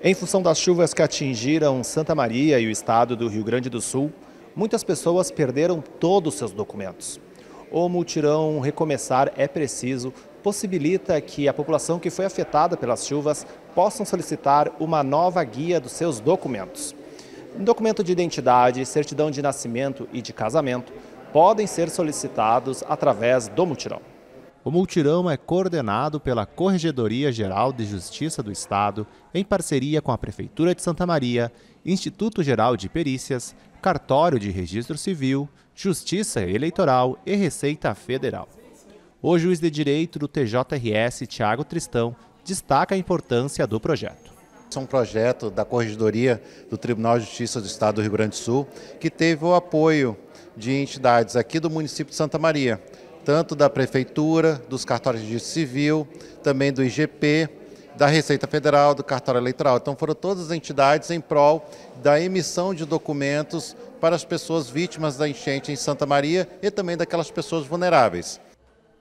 Em função das chuvas que atingiram Santa Maria e o estado do Rio Grande do Sul, muitas pessoas perderam todos seus documentos. O mutirão Recomeçar é Preciso possibilita que a população que foi afetada pelas chuvas possam solicitar uma nova guia dos seus documentos. Documento de identidade, certidão de nascimento e de casamento podem ser solicitados através do mutirão. O multirão é coordenado pela Corregedoria Geral de Justiça do Estado, em parceria com a Prefeitura de Santa Maria, Instituto Geral de Perícias, Cartório de Registro Civil, Justiça Eleitoral e Receita Federal. O juiz de direito do TJRS, Tiago Tristão, destaca a importância do projeto. É um projeto da Corregedoria do Tribunal de Justiça do Estado do Rio Grande do Sul, que teve o apoio de entidades aqui do município de Santa Maria, tanto da Prefeitura, dos cartórios de civil, também do IGP, da Receita Federal, do cartório eleitoral. Então foram todas as entidades em prol da emissão de documentos para as pessoas vítimas da enchente em Santa Maria e também daquelas pessoas vulneráveis.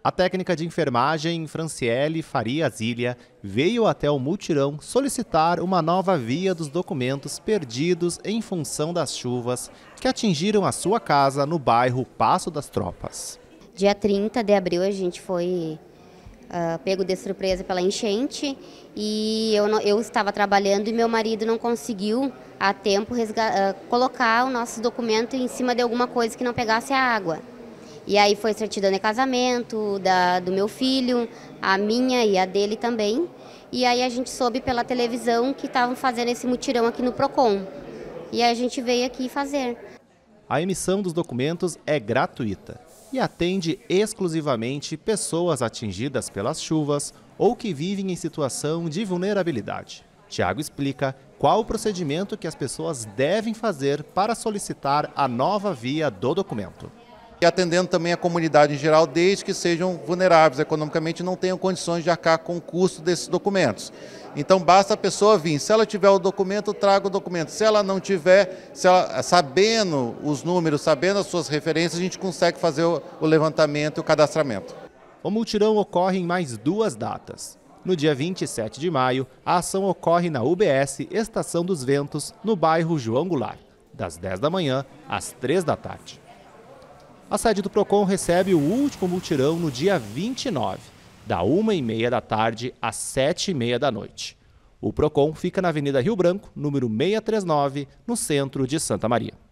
A técnica de enfermagem Franciele Faria Azilha veio até o multirão solicitar uma nova via dos documentos perdidos em função das chuvas que atingiram a sua casa no bairro Passo das Tropas. Dia 30 de abril a gente foi uh, pego de surpresa pela enchente e eu, não, eu estava trabalhando e meu marido não conseguiu a tempo resga- uh, colocar o nosso documento em cima de alguma coisa que não pegasse a água. E aí foi certidão de casamento da, do meu filho, a minha e a dele também. E aí a gente soube pela televisão que estavam fazendo esse mutirão aqui no Procon. E a gente veio aqui fazer. A emissão dos documentos é gratuita e atende exclusivamente pessoas atingidas pelas chuvas ou que vivem em situação de vulnerabilidade. Tiago explica qual o procedimento que as pessoas devem fazer para solicitar a nova via do documento e atendendo também a comunidade em geral, desde que sejam vulneráveis economicamente e não tenham condições de arcar com o custo desses documentos. Então basta a pessoa vir, se ela tiver o documento, traga o documento. Se ela não tiver, ela, sabendo os números, sabendo as suas referências, a gente consegue fazer o, o levantamento e o cadastramento. O multirão ocorre em mais duas datas. No dia 27 de maio, a ação ocorre na UBS Estação dos Ventos, no bairro João Goulart, das 10 da manhã às 3 da tarde. A sede do PROCON recebe o último multirão no dia 29, da 1h30 da tarde às 7h30 da noite. O PROCON fica na Avenida Rio Branco, número 639, no centro de Santa Maria.